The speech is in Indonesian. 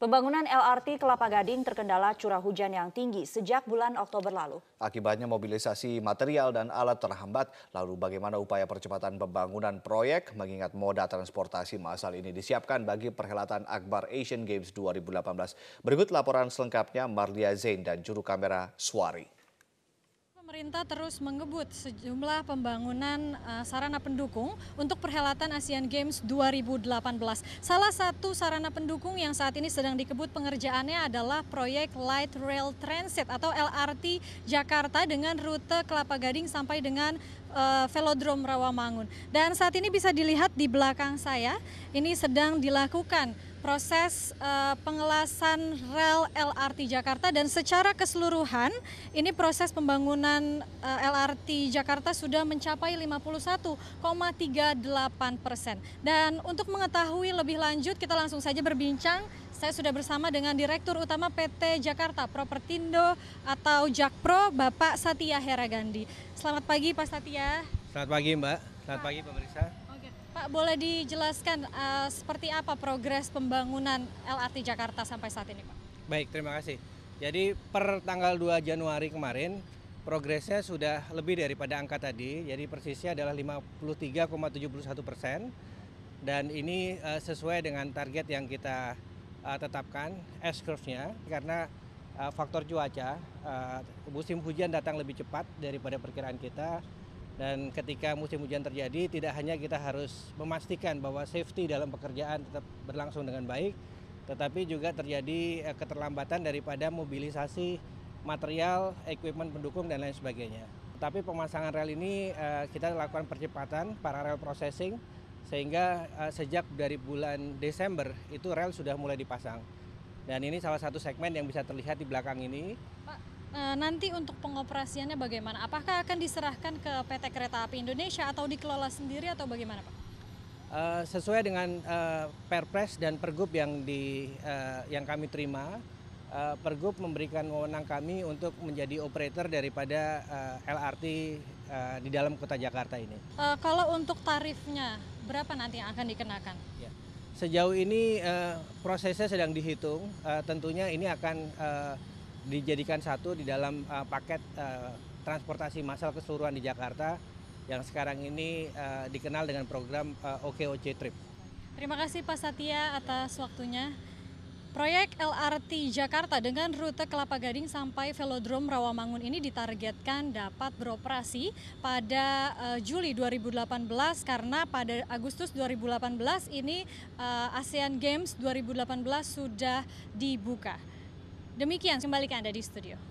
Pembangunan LRT Kelapa Gading terkendala curah hujan yang tinggi sejak bulan Oktober lalu. Akibatnya mobilisasi material dan alat terhambat. Lalu bagaimana upaya percepatan pembangunan proyek mengingat moda transportasi massal ini disiapkan bagi perhelatan Akbar Asian Games 2018. Berikut laporan selengkapnya Marlia Zain dan juru kamera Suari. Pemerintah terus mengebut sejumlah pembangunan uh, sarana pendukung untuk perhelatan Asian Games 2018. Salah satu sarana pendukung yang saat ini sedang dikebut pengerjaannya adalah proyek Light Rail Transit atau LRT Jakarta dengan rute Kelapa Gading sampai dengan uh, Velodrome Rawamangun. Dan saat ini bisa dilihat di belakang saya, ini sedang dilakukan proses uh, pengelasan rel LRT Jakarta dan secara keseluruhan ini proses pembangunan uh, eh, LRT Jakarta sudah mencapai 51,38 persen. Dan untuk mengetahui lebih lanjut kita langsung saja berbincang. Saya sudah bersama dengan Direktur Utama PT Jakarta Propertindo atau Jakpro, Bapak Satya Heragandi. Selamat pagi Pak Satya. Selamat pagi Mbak, selamat pagi pemirsa boleh dijelaskan uh, seperti apa progres pembangunan LRT Jakarta sampai saat ini, Pak? Baik, terima kasih. Jadi per tanggal 2 Januari kemarin progresnya sudah lebih daripada angka tadi. Jadi persisnya adalah 53,71 persen dan ini uh, sesuai dengan target yang kita uh, tetapkan S curve-nya karena uh, faktor cuaca uh, musim hujan datang lebih cepat daripada perkiraan kita dan ketika musim hujan terjadi, tidak hanya kita harus memastikan bahwa safety dalam pekerjaan tetap berlangsung dengan baik, tetapi juga terjadi eh, keterlambatan daripada mobilisasi material, equipment pendukung, dan lain sebagainya. Tetapi pemasangan rel ini eh, kita lakukan percepatan, paralel processing, sehingga eh, sejak dari bulan Desember itu rel sudah mulai dipasang. Dan ini salah satu segmen yang bisa terlihat di belakang ini. Eh, nanti untuk pengoperasiannya bagaimana? Apakah akan diserahkan ke PT Kereta Api Indonesia atau dikelola sendiri atau bagaimana Pak? Eh, sesuai dengan eh, Perpres dan Pergub yang di yang kami terima, Pergub memberikan wewenang kami untuk menjadi operator daripada LRT di dalam Kota Jakarta ini. kalau untuk tarifnya, berapa nanti yang akan dikenakan? Ya. Sejauh ini prosesnya sedang dihitung, tentunya ini akan dijadikan satu di dalam uh, paket uh, transportasi massal keseluruhan di Jakarta yang sekarang ini uh, dikenal dengan program uh, OKOC Trip. Terima kasih Pak Satya atas waktunya. Proyek LRT Jakarta dengan rute Kelapa Gading sampai Velodrome Rawamangun ini ditargetkan dapat beroperasi pada uh, Juli 2018 karena pada Agustus 2018 ini uh, ASEAN Games 2018 sudah dibuka. Demikian kembali ke Anda di studio.